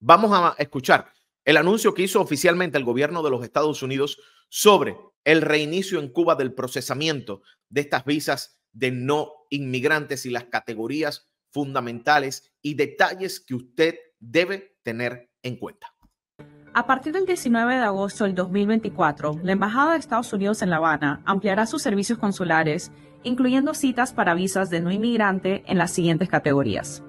Vamos a escuchar el anuncio que hizo oficialmente el gobierno de los Estados Unidos sobre el reinicio en Cuba del procesamiento de estas visas de no inmigrantes y las categorías fundamentales y detalles que usted debe tener en cuenta. A partir del 19 de agosto del 2024, la Embajada de Estados Unidos en La Habana ampliará sus servicios consulares, incluyendo citas para visas de no inmigrante en las siguientes categorías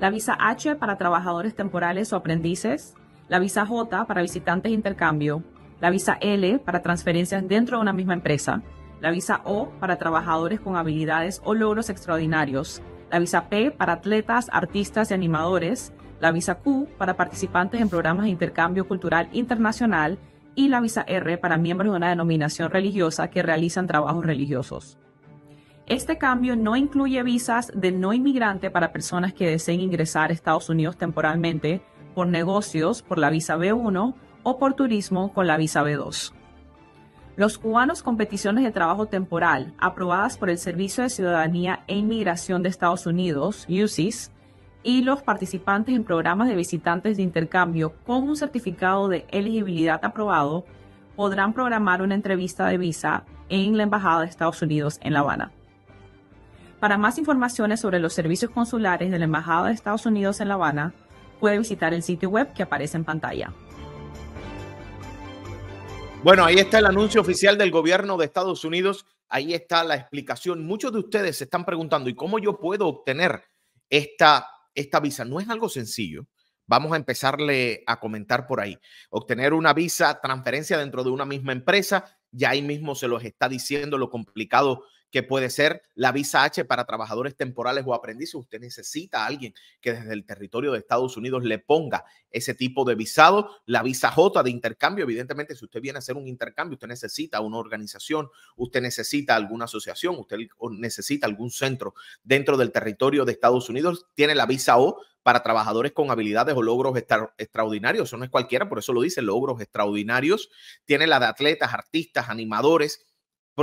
la visa H para trabajadores temporales o aprendices, la visa J para visitantes de intercambio, la visa L para transferencias dentro de una misma empresa, la visa O para trabajadores con habilidades o logros extraordinarios, la visa P para atletas, artistas y animadores, la visa Q para participantes en programas de intercambio cultural internacional y la visa R para miembros de una denominación religiosa que realizan trabajos religiosos. Este cambio no incluye visas de no inmigrante para personas que deseen ingresar a Estados Unidos temporalmente por negocios por la visa B1 o por turismo con la visa B2. Los cubanos con peticiones de trabajo temporal aprobadas por el Servicio de Ciudadanía e Inmigración de Estados Unidos, UCIS, y los participantes en programas de visitantes de intercambio con un certificado de elegibilidad aprobado podrán programar una entrevista de visa en la Embajada de Estados Unidos en La Habana. Para más informaciones sobre los servicios consulares de la Embajada de Estados Unidos en La Habana, puede visitar el sitio web que aparece en pantalla. Bueno, ahí está el anuncio oficial del gobierno de Estados Unidos. Ahí está la explicación. Muchos de ustedes se están preguntando, ¿y cómo yo puedo obtener esta, esta visa? No es algo sencillo. Vamos a empezarle a comentar por ahí. Obtener una visa, transferencia dentro de una misma empresa, ya ahí mismo se los está diciendo lo complicado que puede ser la visa H para trabajadores temporales o aprendices. Usted necesita a alguien que desde el territorio de Estados Unidos le ponga ese tipo de visado, la visa J de intercambio. Evidentemente, si usted viene a hacer un intercambio, usted necesita una organización, usted necesita alguna asociación, usted necesita algún centro dentro del territorio de Estados Unidos. Tiene la visa O para trabajadores con habilidades o logros extraordinarios. Eso no es cualquiera, por eso lo dice, logros extraordinarios. Tiene la de atletas, artistas, animadores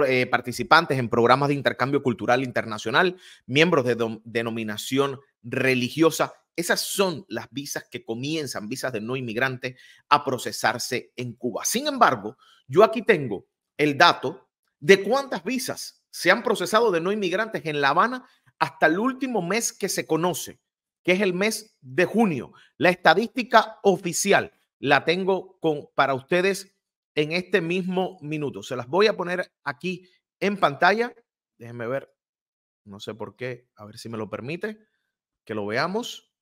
eh, participantes en programas de intercambio cultural internacional, miembros de denominación religiosa. Esas son las visas que comienzan, visas de no inmigrantes, a procesarse en Cuba. Sin embargo, yo aquí tengo el dato de cuántas visas se han procesado de no inmigrantes en La Habana hasta el último mes que se conoce, que es el mes de junio. La estadística oficial la tengo con, para ustedes en este mismo minuto. Se las voy a poner aquí en pantalla. Déjenme ver, no sé por qué, a ver si me lo permite, que lo veamos.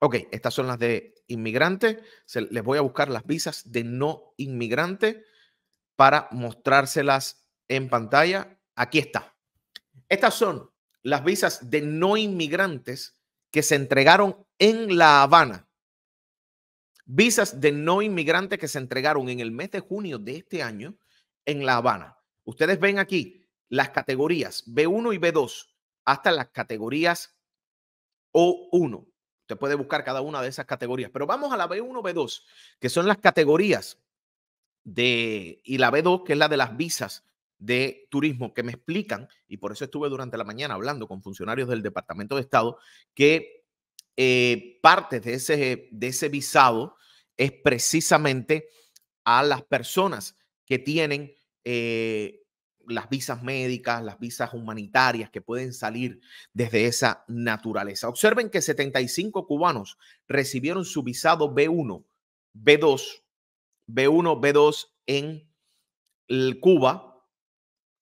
Ok, estas son las de inmigrantes. les voy a buscar las visas de no inmigrante para mostrárselas en pantalla. Aquí está. Estas son las visas de no inmigrantes que se entregaron en La Habana visas de no inmigrantes que se entregaron en el mes de junio de este año en La Habana. Ustedes ven aquí las categorías B1 y B2 hasta las categorías O1. Usted puede buscar cada una de esas categorías, pero vamos a la B1, B2, que son las categorías de, y la B2, que es la de las visas de turismo, que me explican, y por eso estuve durante la mañana hablando con funcionarios del Departamento de Estado, que eh, parte de ese, visado es precisamente a las personas que tienen eh, las visas médicas, las visas humanitarias que pueden salir desde esa naturaleza. Observen que 75 cubanos recibieron su visado B1, B2, B1, B2 en Cuba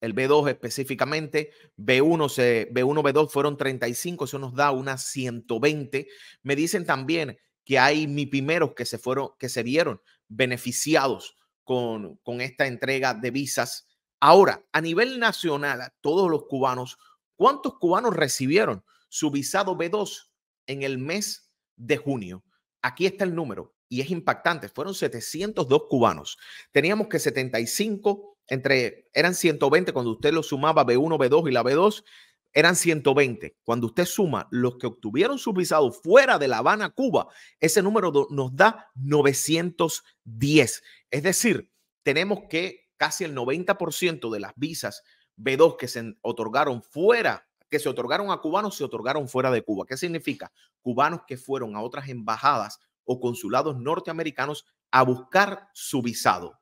el B2 específicamente, B1, B1, B2 fueron 35, eso nos da unas 120. Me dicen también que hay primeros que se fueron, que se vieron beneficiados con, con esta entrega de visas. Ahora, a nivel nacional, todos los cubanos, ¿cuántos cubanos recibieron su visado B2 en el mes de junio? Aquí está el número y es impactante. Fueron 702 cubanos. Teníamos que 75 entre, eran 120 cuando usted lo sumaba B1, B2 y la B2, eran 120. Cuando usted suma los que obtuvieron su visado fuera de La Habana, Cuba, ese número nos da 910. Es decir, tenemos que casi el 90% de las visas B2 que se otorgaron fuera, que se otorgaron a cubanos, se otorgaron fuera de Cuba. ¿Qué significa? Cubanos que fueron a otras embajadas o consulados norteamericanos a buscar su visado.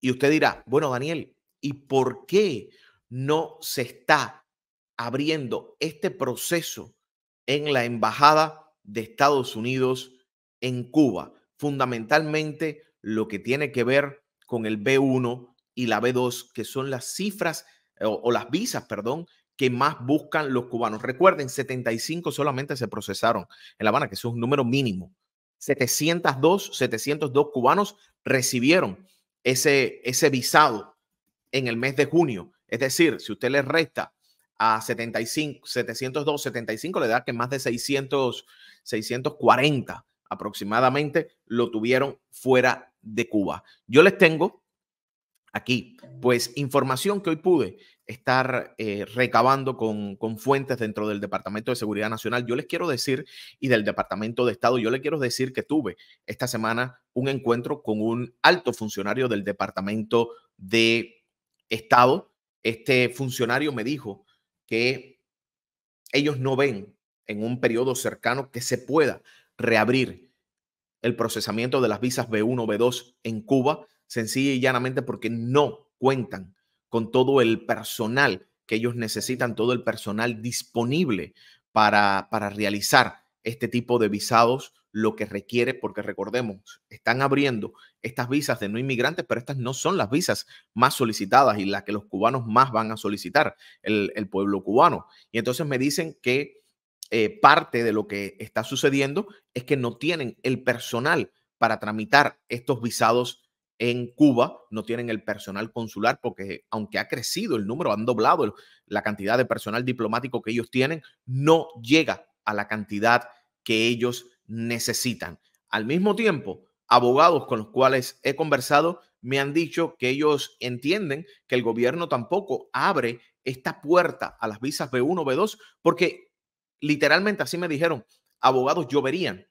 Y usted dirá, bueno, Daniel, ¿y por qué no se está abriendo este proceso en la Embajada de Estados Unidos en Cuba? Fundamentalmente lo que tiene que ver con el B1 y la B2, que son las cifras eh, o, las visas, perdón, que más buscan los cubanos. Recuerden, 75 solamente se procesaron en La Habana, que es un número mínimo. 702, 702 cubanos recibieron ese, ese visado en el mes de junio. Es decir, si usted le resta a 75, 702, 75, le da que más de 640 aproximadamente lo tuvieron fuera de Cuba. Yo les tengo aquí? Pues información que hoy pude estar eh, recabando con, con, fuentes dentro del Departamento de Seguridad Nacional. Yo les quiero decir, y del Departamento de Estado, yo les quiero decir que tuve esta semana un encuentro con un alto funcionario del Departamento de Estado. Este funcionario me dijo que ellos no ven en un periodo cercano que se pueda reabrir el procesamiento de las visas B1, B2 en Cuba Sencillamente y llanamente porque no cuentan con todo el personal que ellos necesitan, todo el personal disponible para, para realizar este tipo de visados, lo que requiere, porque recordemos, están abriendo estas visas de no inmigrantes, pero estas no son las visas más solicitadas y las que los cubanos más van a solicitar, el, pueblo cubano. Y entonces me dicen que eh, parte de lo que está sucediendo es que no tienen el personal para tramitar estos visados en Cuba, no tienen el personal consular porque aunque ha crecido el número, han doblado la cantidad de personal diplomático que ellos tienen, no llega a la cantidad que ellos necesitan. Al mismo tiempo, abogados con los cuales he conversado me han dicho que ellos entienden que el gobierno tampoco abre esta puerta a las visas B1, B2, porque literalmente así me dijeron, abogados lloverían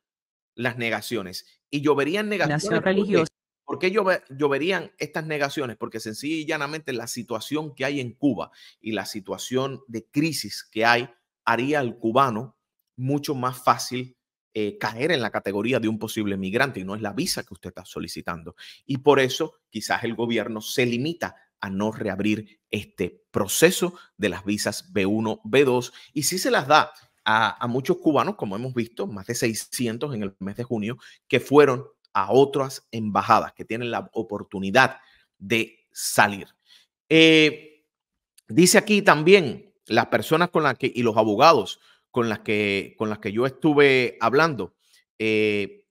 las negaciones y lloverían negaciones. Nación religiosa. ¿Por qué lloverían estas negaciones? Porque sencillamente la situación que hay en Cuba y la situación de crisis que hay haría al cubano mucho más fácil eh, caer en la categoría de un posible migrante y no es la visa que usted está solicitando. Y por eso quizás el gobierno se limita a no reabrir este proceso de las visas B1, B2 y si se las da a, a muchos cubanos, como hemos visto, más de 600 en el mes de junio, que fueron a otras embajadas que tienen la oportunidad de salir. Eh, dice aquí también las personas con las que y los abogados con las que, con las que yo estuve hablando, eh,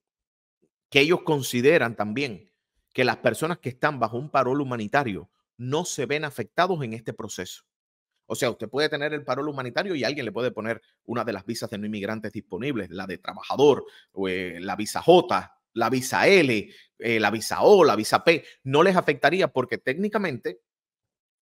que ellos consideran también que las personas que están bajo un parol humanitario no se ven afectados en este proceso. O sea, usted puede tener el parol humanitario y alguien le puede poner una de las visas de no inmigrantes disponibles, la de trabajador, o, eh, la visa J, la visa L, eh, la visa O, la visa P, no les afectaría porque técnicamente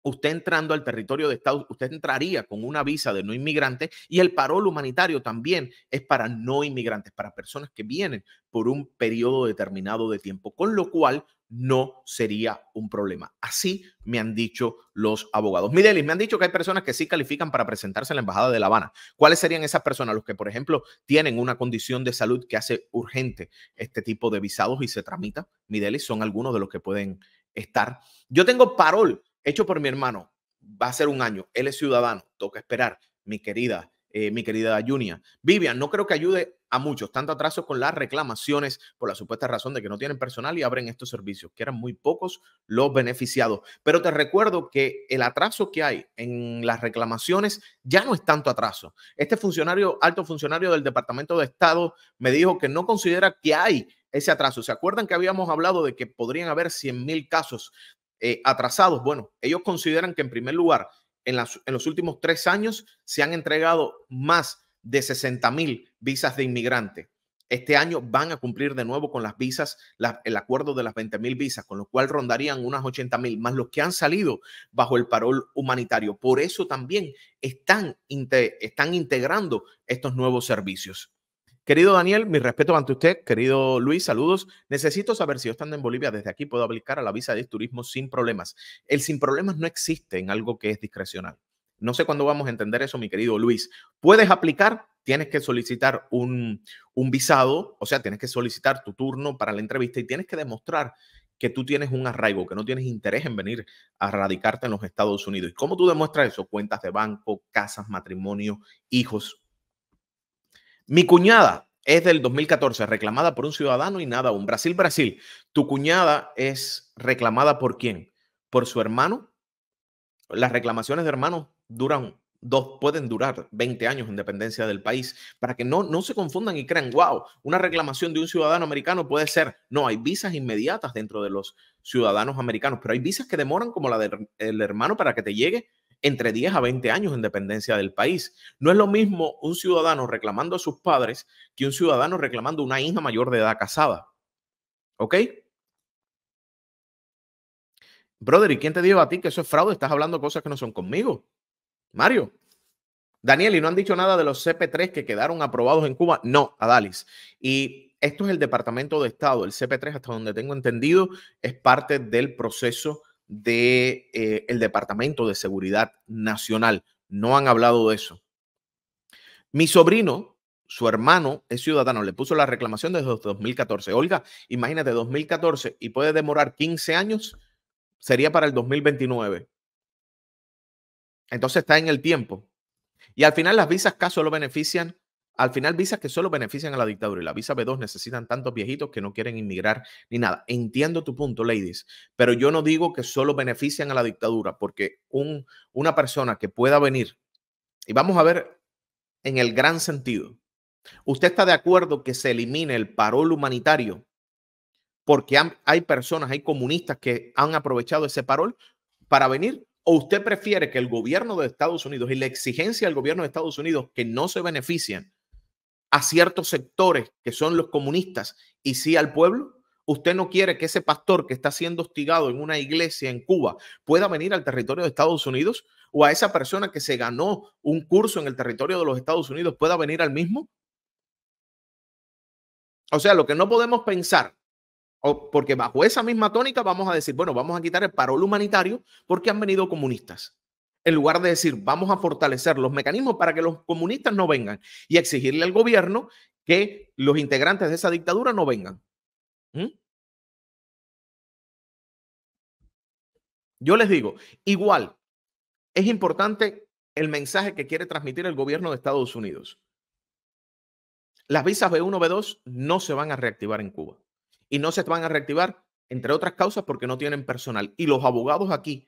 usted entrando al territorio de Estados usted entraría con una visa de no inmigrante y el parol humanitario también es para no inmigrantes, para personas que vienen por un periodo determinado de tiempo, con lo cual no sería un problema. Así me han dicho los abogados. Midelis, me han dicho que hay personas que sí califican para presentarse en la Embajada de La Habana. ¿Cuáles serían esas personas? Los que, por ejemplo, tienen una condición de salud que hace urgente este tipo de visados y se tramita. Midelis son algunos de los que pueden estar. Yo tengo parol hecho por mi hermano, va a ser un año, él es ciudadano, toca esperar, mi querida, eh, mi querida Junia. Vivian, no creo que ayude a muchos, tanto atraso con las reclamaciones por la supuesta razón de que no tienen personal y abren estos servicios, que eran muy pocos los beneficiados. Pero te recuerdo que el atraso que hay en las reclamaciones ya no es tanto atraso. Este funcionario, alto funcionario del Departamento de Estado, me dijo que no considera que hay ese atraso. ¿Se acuerdan que habíamos hablado de que podrían haber 100 mil casos eh, atrasados. Bueno, ellos consideran que en primer lugar, en, en los últimos tres años se han entregado más de 60 mil visas de inmigrante. Este año van a cumplir de nuevo con las visas, el acuerdo de las 20 mil visas, con lo cual rondarían unas 80 mil, más los que han salido bajo el parol humanitario. Por eso también están, están integrando estos nuevos servicios. Querido Daniel, mi respeto ante usted. Querido Luis, saludos. Necesito saber si yo estando en Bolivia desde aquí puedo aplicar a la visa de turismo sin problemas. El sin problemas no existe en algo que es discrecional. No sé cuándo vamos a entender eso, mi querido Luis. Puedes aplicar, tienes que solicitar un, un visado, o sea, tienes que solicitar tu turno para la entrevista y tienes que demostrar que tú tienes un arraigo, que no tienes interés en venir a radicarte en los Estados Unidos. ¿Y cómo tú demuestras eso? Cuentas de banco, casas, matrimonio, hijos, mi cuñada es del 2014, reclamada por un ciudadano y nada, un Brasil, Brasil. ¿Tu cuñada es reclamada por quién? ¿Por su hermano? Las reclamaciones de hermanos duran dos, pueden durar 20 años en dependencia del país, para que no, no se confundan y crean, wow, una reclamación de un ciudadano americano puede ser, no, hay visas inmediatas dentro de los ciudadanos americanos, pero hay visas que demoran como la del hermano para que te llegue entre 10 a 20 años en dependencia del país. No es lo mismo un ciudadano reclamando a sus padres que un ciudadano reclamando una hija mayor de edad casada. ¿Ok? Brother, ¿y quién te dijo a ti que eso es fraude? Estás hablando cosas que no son conmigo. Mario. Daniel, ¿y no han dicho nada de los CP3 que quedaron aprobados en Cuba? No, Adalis. Y esto es el Departamento de Estado. El CP3, hasta donde tengo entendido, es parte del proceso de, eh, el Departamento de Seguridad Nacional. No han hablado de eso. Mi sobrino, su hermano, es ciudadano, le puso la reclamación desde 2014. Olga, imagínate, 2014 y puede demorar 15 años, sería para el 2029. Entonces está en el tiempo. Y al final las visas caso lo benefician al final visas que solo benefician a la dictadura y la visa B2 necesitan tantos viejitos que no quieren inmigrar ni nada. Entiendo tu punto, ladies, pero yo no digo que solo benefician a la dictadura, porque un, una persona que pueda venir, y vamos a ver en el gran sentido, ¿usted está de acuerdo que se elimine el parol humanitario? Porque hay personas, hay comunistas que han aprovechado ese parol para venir ¿O usted prefiere que el gobierno de Estados Unidos y la exigencia del gobierno de Estados Unidos que no se beneficien, a ciertos sectores que son los comunistas y sí al pueblo? Usted no quiere que ese pastor que está siendo hostigado en una iglesia en Cuba pueda venir al territorio de Estados Unidos o a esa persona que se ganó un curso en el territorio de los Estados Unidos pueda venir al mismo. O sea, lo que no podemos pensar, porque bajo esa misma tónica vamos a decir, bueno, vamos a quitar el parol humanitario porque han venido comunistas en lugar de decir vamos a fortalecer los mecanismos para que los comunistas no vengan y exigirle al gobierno que los integrantes de esa dictadura no vengan. ¿Mm? Yo les digo, igual es importante el mensaje que quiere transmitir el gobierno de Estados Unidos. Las visas B1, B2 no se van a reactivar en Cuba y no se van a reactivar, entre otras causas, porque no tienen personal. Y los abogados aquí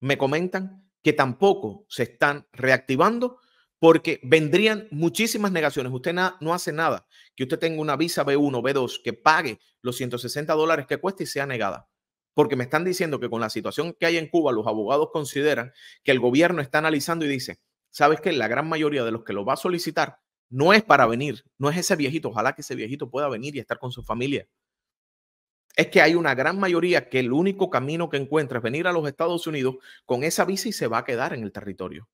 me comentan que tampoco se están reactivando porque vendrían muchísimas negaciones. Usted no hace nada que usted tenga una visa B1, B2 que pague los 160 dólares que cuesta y sea negada. Porque me están diciendo que con la situación que hay en Cuba, los abogados consideran que el gobierno está analizando y dice, sabes que la gran mayoría de los que lo va a solicitar no es para venir, no es ese viejito, ojalá que ese viejito pueda venir y estar con su familia es que hay una gran mayoría que el único camino que encuentra es venir a los Estados Unidos con esa visa y se va a quedar en el territorio.